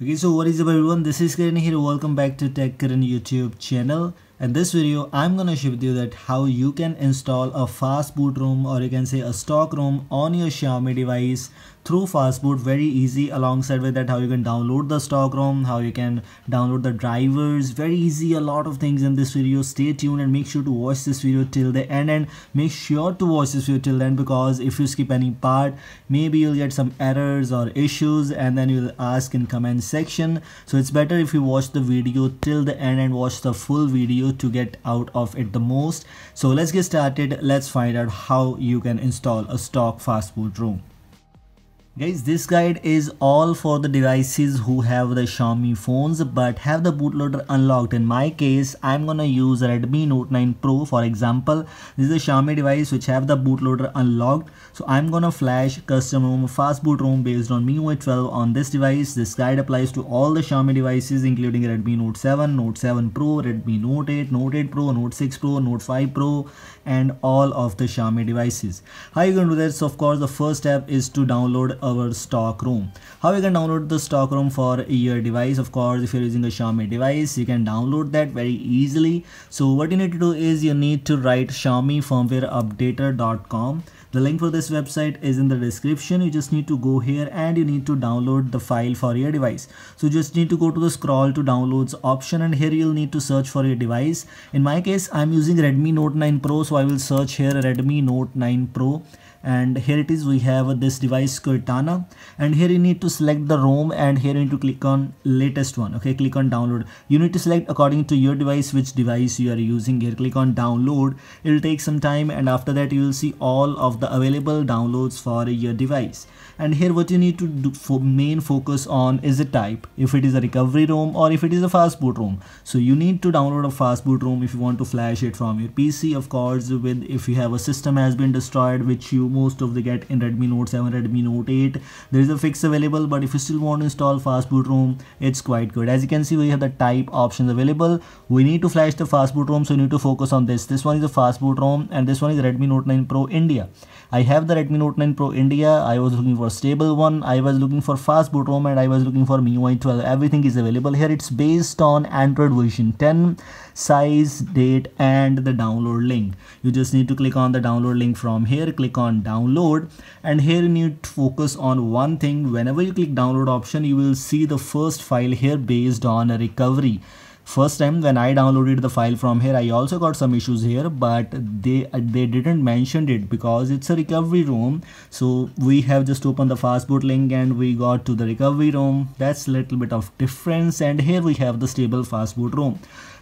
okay so what is up everyone this is Karan here welcome back to Tech Karan YouTube channel in this video, I'm gonna share with you that how you can install a fast boot ROM or you can say a stock ROM on your Xiaomi device through fastboot very easy alongside with that how you can download the stock ROM, how you can download the drivers, very easy a lot of things in this video. Stay tuned and make sure to watch this video till the end and make sure to watch this video till then because if you skip any part, maybe you'll get some errors or issues and then you'll ask in comment section. So it's better if you watch the video till the end and watch the full video to get out of it the most so let's get started let's find out how you can install a stock fast boot room guys this guide is all for the devices who have the xiaomi phones but have the bootloader unlocked in my case i'm gonna use redmi note 9 pro for example this is a xiaomi device which have the bootloader unlocked so i'm gonna flash custom rom fast boot rom based on miui 12 on this device this guide applies to all the xiaomi devices including redmi note 7 note 7 pro redmi note 8 note 8 pro note 6 pro note 5 pro and all of the xiaomi devices how you gonna do this of course the first step is to download our stock room how you can download the stock room for your device of course if you're using a xiaomi device you can download that very easily so what you need to do is you need to write xiaomi firmware updater.com the link for this website is in the description you just need to go here and you need to download the file for your device so you just need to go to the scroll to downloads option and here you'll need to search for your device in my case i'm using redmi note 9 pro so i will search here redmi note 9 pro and here it is we have this device Cortana and here you need to select the ROM and here you need to click on latest one okay click on download you need to select according to your device which device you are using here click on download it'll take some time and after that you will see all of the available downloads for your device and here what you need to do for main focus on is the type if it is a recovery ROM or if it is a fast boot ROM so you need to download a fast boot ROM if you want to flash it from your PC of course with if you have a system has been destroyed which you most of the get in Redmi Note 7 Redmi Note 8 there is a fix available but if you still want to install fast boot ROM it's quite good as you can see we have the type options available we need to flash the fast boot ROM so you need to focus on this this one is a fast boot ROM and this one is Redmi Note 9 Pro India I have the Redmi Note 9 Pro India. I was looking for stable one. I was looking for fast boot ROM and I was looking for MIUI 12. Everything is available here. It's based on Android version 10, size, date and the download link. You just need to click on the download link from here. Click on download and here you need to focus on one thing. Whenever you click download option, you will see the first file here based on a recovery first time when I downloaded the file from here I also got some issues here but they they didn't mention it because it's a recovery room so we have just opened the fastboot link and we got to the recovery room that's a little bit of difference and here we have the stable fastboot room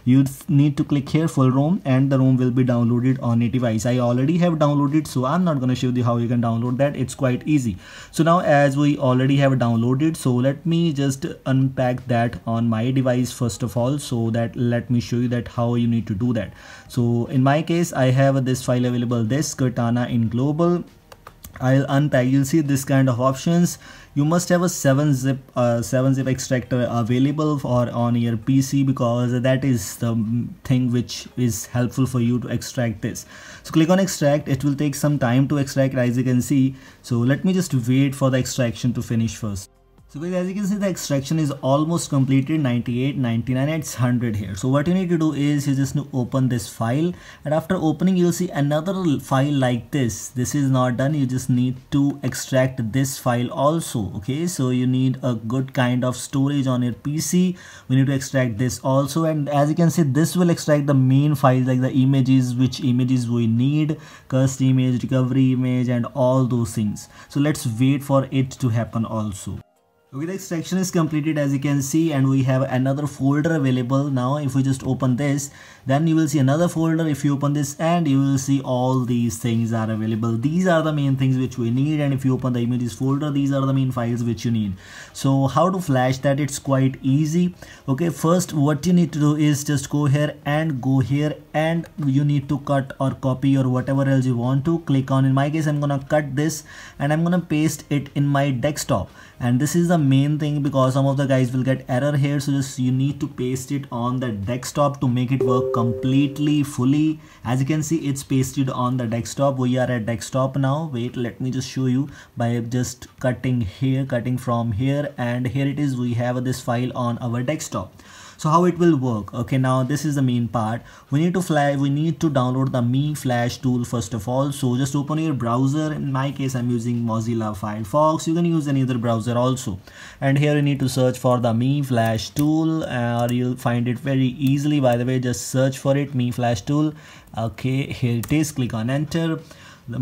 you need to click here full ROM and the ROM will be downloaded on native device I already have downloaded so I'm not gonna show you how you can download that it's quite easy so now as we already have downloaded so let me just unpack that on my device first of all so that let me show you that how you need to do that so in my case I have this file available this Cortana in global I'll unpack you'll see this kind of options you must have a 7 zip uh, 7 zip extractor available or on your PC because that is the thing which is helpful for you to extract this so click on extract it will take some time to extract as you can see so let me just wait for the extraction to finish first so guys, as you can see, the extraction is almost completed 98, 99, it's 100 here. So what you need to do is you just need to open this file and after opening, you'll see another file like this. This is not done. You just need to extract this file also. Okay, so you need a good kind of storage on your PC. We need to extract this also. And as you can see, this will extract the main files like the images, which images we need, cursed image, recovery image, and all those things. So let's wait for it to happen also okay the extraction is completed as you can see and we have another folder available now if we just open this then you will see another folder if you open this and you will see all these things are available these are the main things which we need and if you open the images folder these are the main files which you need so how to flash that it's quite easy okay first what you need to do is just go here and go here and you need to cut or copy or whatever else you want to click on in my case i'm gonna cut this and i'm gonna paste it in my desktop and this is the main thing because some of the guys will get error here so just you need to paste it on the desktop to make it work completely fully as you can see it's pasted on the desktop we are at desktop now wait let me just show you by just cutting here cutting from here and here it is we have this file on our desktop so how it will work okay now this is the main part we need to fly we need to download the me flash tool first of all so just open your browser in my case i'm using mozilla firefox you can use any other browser also and here you need to search for the me flash tool uh, or you'll find it very easily by the way just search for it me flash tool okay here it is click on enter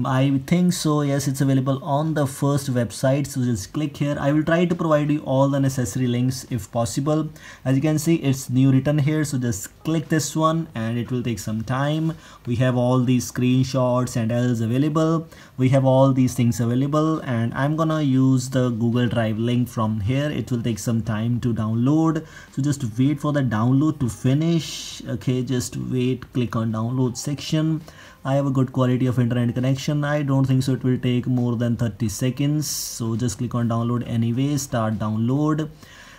I think so. Yes, it's available on the first website. So just click here. I will try to provide you all the necessary links if possible. As you can see, it's new written here. So just click this one and it will take some time. We have all these screenshots and else available. We have all these things available and I'm gonna use the Google Drive link from here. It will take some time to download. So just wait for the download to finish. Okay, just wait, click on download section I have a good quality of internet connection. I don't think so it will take more than 30 seconds. So just click on download anyway, start download.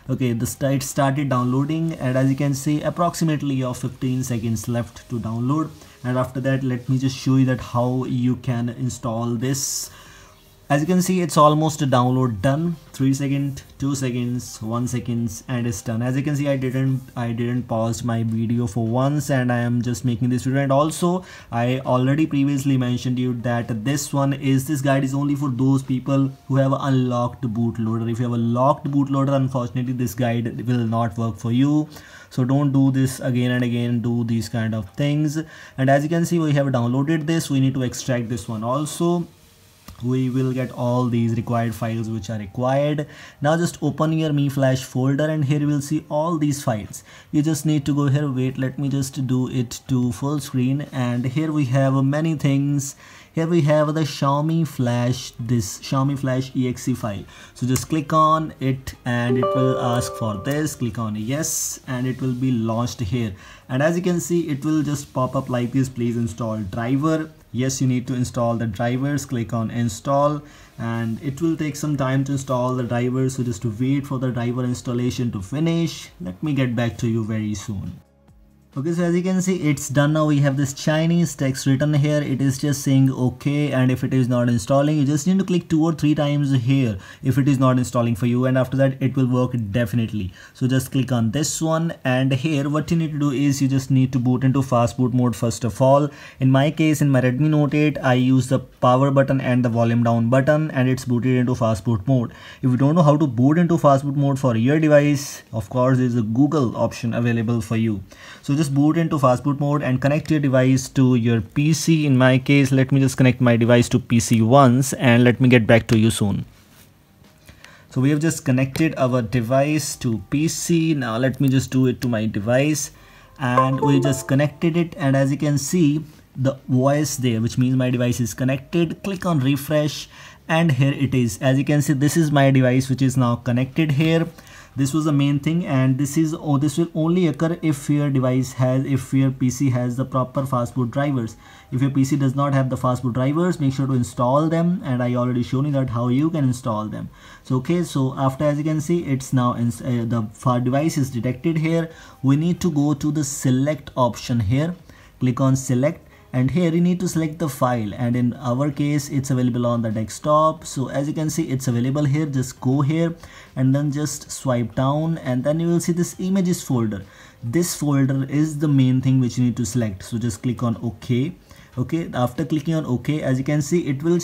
Okay, the it started downloading and as you can see approximately of 15 seconds left to download and after that let me just show you that how you can install this as you can see it's almost download done Three seconds, second two seconds one seconds and it's done as you can see i didn't i didn't pause my video for once and i am just making this video and also i already previously mentioned you that this one is this guide is only for those people who have unlocked bootloader if you have a locked bootloader unfortunately this guide will not work for you so don't do this again and again do these kind of things and as you can see we have downloaded this we need to extract this one also we will get all these required files which are required now just open your me flash folder and here you will see all these files you just need to go here wait let me just do it to full screen and here we have many things here we have the xiaomi flash this xiaomi flash exe file so just click on it and it will ask for this click on yes and it will be launched here and as you can see it will just pop up like this please install driver yes you need to install the drivers click on install and it will take some time to install the driver so just to wait for the driver installation to finish let me get back to you very soon okay so as you can see it's done now we have this chinese text written here it is just saying okay and if it is not installing you just need to click two or three times here if it is not installing for you and after that it will work definitely so just click on this one and here what you need to do is you just need to boot into fast boot mode first of all in my case in my redmi note 8 i use the power button and the volume down button and it's booted into fast boot mode if you don't know how to boot into fast boot mode for your device of course there's a google option available for you so just just boot into fastboot mode and connect your device to your PC. In my case, let me just connect my device to PC once and let me get back to you soon. So we have just connected our device to PC. Now let me just do it to my device and we just connected it. And as you can see, the voice there, which means my device is connected. Click on refresh and here it is. As you can see, this is my device, which is now connected here this was the main thing and this is oh this will only occur if your device has if your pc has the proper fastboot drivers if your pc does not have the fastboot drivers make sure to install them and i already shown you that how you can install them so okay so after as you can see it's now in, uh, the far device is detected here we need to go to the select option here click on select and here you need to select the file and in our case it's available on the desktop so as you can see it's available here just go here and then just swipe down and then you will see this images folder this folder is the main thing which you need to select so just click on ok okay after clicking on ok as you can see it will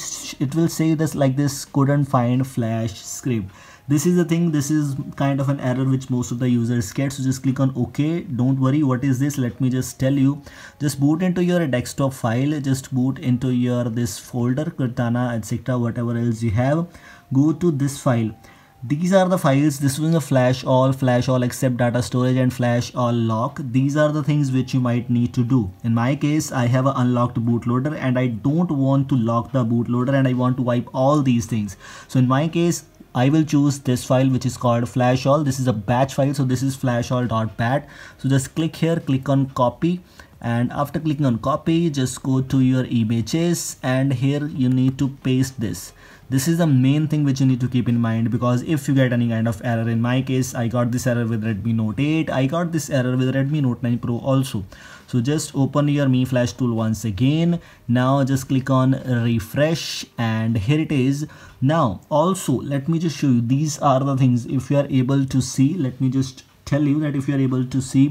it will say this like this couldn't find flash script this is the thing this is kind of an error which most of the users get so just click on ok don't worry what is this let me just tell you just boot into your desktop file just boot into your this folder cortana etc whatever else you have go to this file these are the files this was a flash all flash all except data storage and flash all lock these are the things which you might need to do in my case i have an unlocked bootloader and i don't want to lock the bootloader and i want to wipe all these things so in my case I will choose this file which is called flash all this is a batch file so this is flash all.bat so just click here click on copy and after clicking on copy just go to your images and here you need to paste this this is the main thing which you need to keep in mind because if you get any kind of error in my case I got this error with Redmi Note 8 I got this error with Redmi Note 9 Pro also so just open your mi flash tool once again now just click on refresh and here it is now also let me just show you these are the things if you are able to see let me just tell you that if you are able to see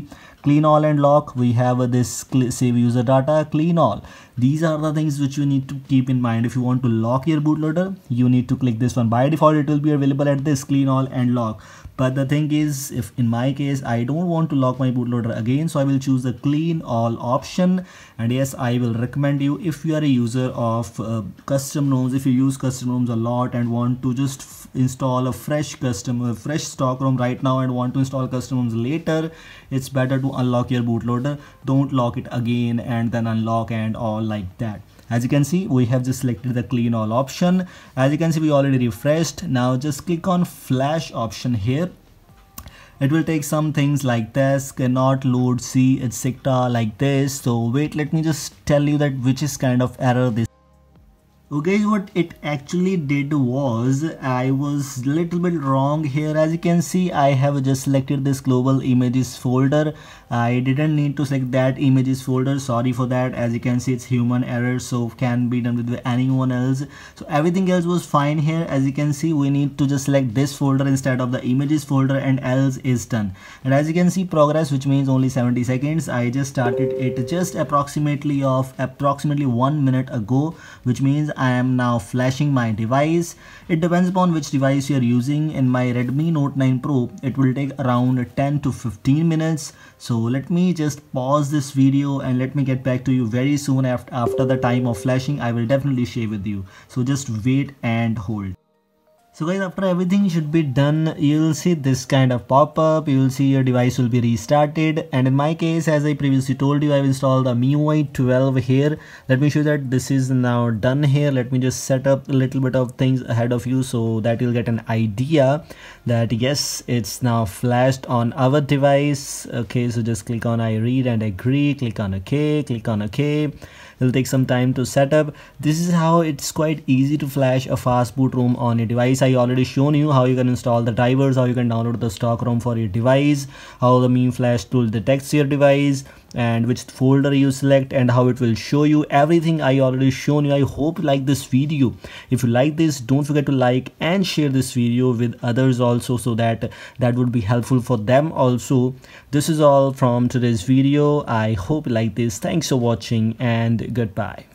clean all and lock we have this save user data clean all these are the things which you need to keep in mind if you want to lock your bootloader you need to click this one by default it will be available at this clean all and lock but the thing is if in my case i don't want to lock my bootloader again so i will choose the clean all option and yes i will recommend you if you are a user of uh, custom homes, if you use custom homes a lot and want to just install a fresh custom a fresh stock rom right now and want to install custom homes later it's better to unlock your bootloader don't lock it again and then unlock and all like that as you can see we have just selected the clean all option as you can see we already refreshed now just click on flash option here it will take some things like this cannot load c etc like this so wait let me just tell you that which is kind of error this okay what it actually did was i was little bit wrong here as you can see i have just selected this global images folder I didn't need to select that images folder sorry for that as you can see it's human error so can be done with anyone else so everything else was fine here as you can see we need to just select this folder instead of the images folder and else is done and as you can see progress which means only 70 seconds I just started it just approximately of approximately one minute ago which means I am now flashing my device it depends upon which device you are using in my Redmi Note 9 Pro it will take around 10 to 15 minutes so let me just pause this video and let me get back to you very soon after, after the time of flashing I will definitely share with you so just wait and hold so guys after everything should be done you'll see this kind of pop-up you'll see your device will be restarted and in my case as i previously told you i've installed the miui 12 here let me show you that this is now done here let me just set up a little bit of things ahead of you so that you'll get an idea that yes it's now flashed on our device okay so just click on i read and agree click on okay click on okay it'll take some time to set up this is how it's quite easy to flash a fast boot room on a device i I already shown you how you can install the drivers, how you can download the stock ROM for your device, how the meme flash tool detects your device and which folder you select and how it will show you everything I already shown you. I hope you like this video. If you like this, don't forget to like and share this video with others also so that that would be helpful for them also. This is all from today's video. I hope you like this. Thanks for watching and goodbye.